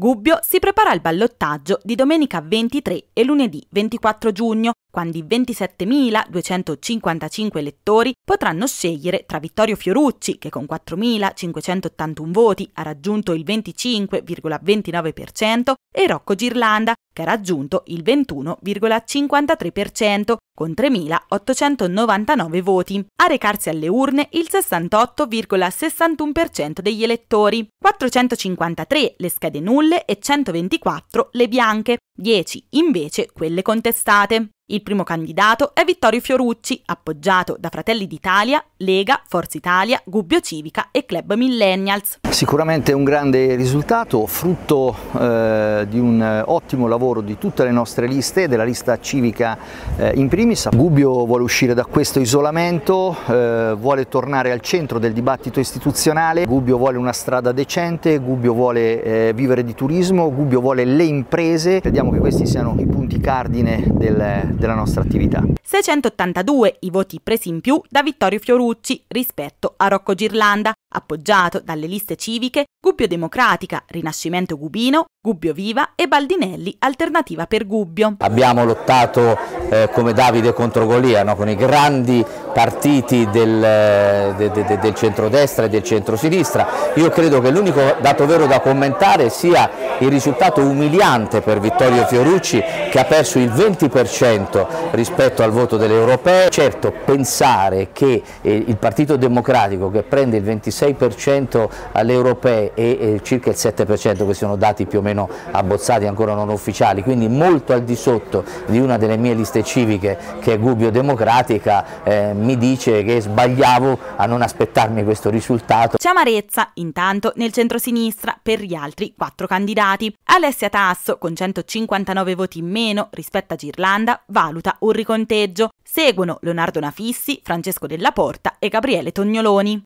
Gubbio si prepara al ballottaggio di domenica 23 e lunedì 24 giugno, quando i 27.255 elettori potranno scegliere tra Vittorio Fiorucci, che con 4.581 voti ha raggiunto il 25,29%, e Rocco Girlanda, che ha raggiunto il 21,53% con 3.899 voti, a recarsi alle urne il 68,61% degli elettori, 453 le schede nulle e 124 le bianche, 10 invece quelle contestate. Il primo candidato è Vittorio Fiorucci, appoggiato da Fratelli d'Italia, Lega, Forza Italia, Gubbio Civica e Club Millennials. Sicuramente un grande risultato, frutto eh, di un ottimo lavoro di tutte le nostre liste, della lista civica eh, in primis. Gubbio vuole uscire da questo isolamento, eh, vuole tornare al centro del dibattito istituzionale, Gubbio vuole una strada decente, Gubbio vuole eh, vivere di turismo, Gubbio vuole le imprese. Crediamo che questi siano i punti cardine del della nostra attività. 682 i voti presi in più da Vittorio Fiorucci rispetto a Rocco Girlanda, appoggiato dalle liste civiche Gubbio Democratica, Rinascimento Gubino, Gubbio Viva e Baldinelli Alternativa per Gubbio. Abbiamo lottato eh, come Davide contro Golia, no? con i grandi partiti del, de, de, del centrodestra e del centrosinistra. Io credo che l'unico dato vero da commentare sia il risultato umiliante per Vittorio Fiorucci che ha perso il 20% rispetto al voto delle europee. Certo, pensare che eh, il Partito Democratico che prende il 26% alle europee e eh, circa il 7%, che sono dati più o meno abbozzati ancora non ufficiali, quindi molto al di sotto di una delle mie liste civiche che è Gubbio Democratica, eh, mi dice che sbagliavo a non aspettarmi questo risultato. C'è amarezza, intanto, nel centro-sinistra per gli altri quattro candidati. Alessia Tasso, con 159 voti in meno rispetto a Girlanda, valuta un riconteggio. Seguono Leonardo Nafissi, Francesco Della Porta e Gabriele Tognoloni.